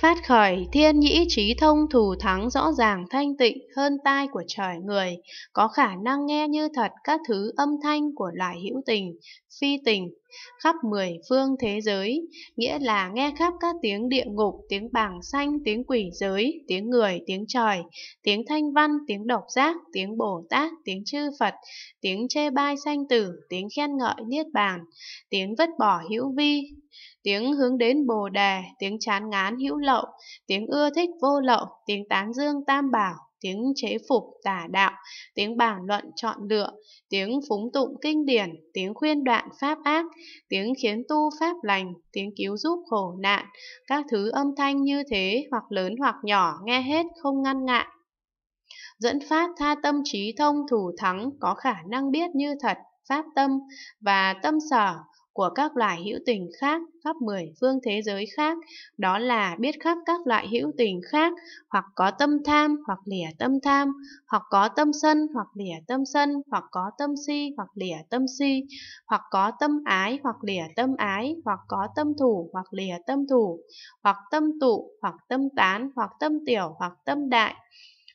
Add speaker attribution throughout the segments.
Speaker 1: Phát khởi thiên nhĩ trí thông thù thắng rõ ràng thanh tịnh hơn tai của trời người, có khả năng nghe như thật các thứ âm thanh của loài hữu tình, phi tình, khắp mười phương thế giới, nghĩa là nghe khắp các tiếng địa ngục, tiếng bảng xanh, tiếng quỷ giới, tiếng người, tiếng trời, tiếng thanh văn, tiếng độc giác, tiếng bồ tát, tiếng chư Phật, tiếng chê bai sanh tử, tiếng khen ngợi niết bàn, tiếng vứt bỏ hữu vi, tiếng hướng đến bồ đề, tiếng chán ngán hữu lậu, tiếng ưa thích vô lậu, tiếng tán dương tam bảo, tiếng chế phục tả đạo, tiếng bàn luận chọn lựa, tiếng phúng tụng kinh điển, tiếng khuyên đoạn pháp ác, tiếng khiến tu pháp lành, tiếng cứu giúp khổ nạn, các thứ âm thanh như thế hoặc lớn hoặc nhỏ nghe hết không ngăn ngại dẫn phát tha tâm trí thông thủ thắng có khả năng biết như thật, pháp tâm và tâm sở, của các loài hữu tình khác khắp mười phương thế giới khác, đó là biết khắp các loại hữu tình khác, hoặc có tâm tham, hoặc lìa tâm tham, hoặc có tâm sân, hoặc lìa tâm sân, hoặc có tâm si, hoặc lìa tâm si, hoặc có tâm ái, hoặc lìa tâm ái, hoặc có tâm thủ, hoặc lìa tâm thủ, hoặc tâm tụ, hoặc tâm tán, hoặc tâm tiểu, hoặc tâm đại,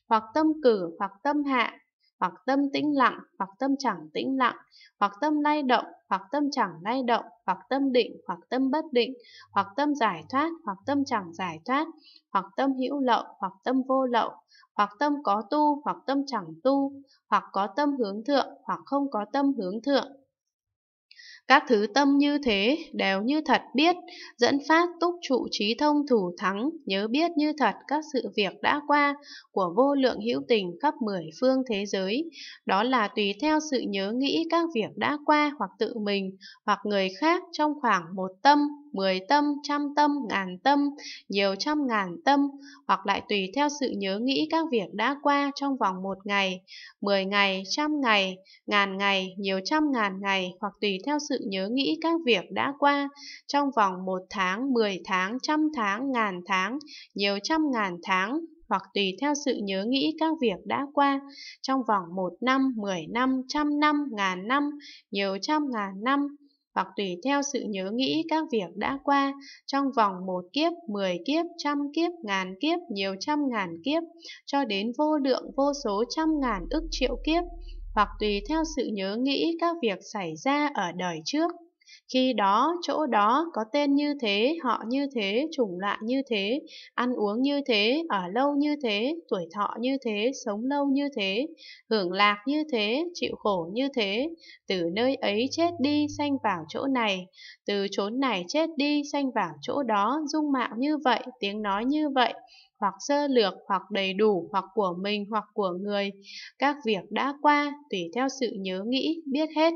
Speaker 1: hoặc tâm cử, hoặc tâm hạ, hoặc tâm tĩnh lặng, hoặc tâm chẳng tĩnh lặng, hoặc tâm lay động, hoặc tâm chẳng lay động, hoặc tâm định, hoặc tâm bất định, hoặc tâm giải thoát, hoặc tâm chẳng giải thoát, hoặc tâm hữu lậu, hoặc tâm vô lậu, hoặc tâm có tu, hoặc tâm chẳng tu, hoặc có tâm hướng thượng, hoặc không có tâm hướng thượng các thứ tâm như thế đều như thật biết dẫn phát túc trụ trí thông thủ thắng nhớ biết như thật các sự việc đã qua của vô lượng hữu tình khắp mười phương thế giới đó là tùy theo sự nhớ nghĩ các việc đã qua hoặc tự mình hoặc người khác trong khoảng một tâm mười tâm trăm tâm ngàn tâm nhiều trăm ngàn tâm hoặc lại tùy theo sự nhớ nghĩ các việc đã qua trong vòng một ngày mười ngày trăm ngày ngàn ngày nhiều trăm ngàn ngày hoặc tùy theo sự nhớ nghĩ các việc đã qua trong vòng một tháng, mười tháng, trăm tháng, ngàn tháng, nhiều trăm ngàn tháng hoặc tùy theo sự nhớ nghĩ các việc đã qua trong vòng một năm, mười năm, trăm năm, ngàn năm, nhiều trăm ngàn năm hoặc tùy theo sự nhớ nghĩ các việc đã qua trong vòng một kiếp, mười kiếp, trăm kiếp, ngàn kiếp, nhiều trăm ngàn kiếp, cho đến vô lượng vô số trăm ngàn ức triệu kiếp hoặc tùy theo sự nhớ nghĩ các việc xảy ra ở đời trước. Khi đó, chỗ đó có tên như thế, họ như thế, chủng loại như thế, ăn uống như thế, ở lâu như thế, tuổi thọ như thế, sống lâu như thế, hưởng lạc như thế, chịu khổ như thế. Từ nơi ấy chết đi, sanh vào chỗ này. Từ chốn này chết đi, sanh vào chỗ đó, dung mạo như vậy, tiếng nói như vậy hoặc sơ lược, hoặc đầy đủ, hoặc của mình, hoặc của người. Các việc đã qua, tùy theo sự nhớ nghĩ, biết hết.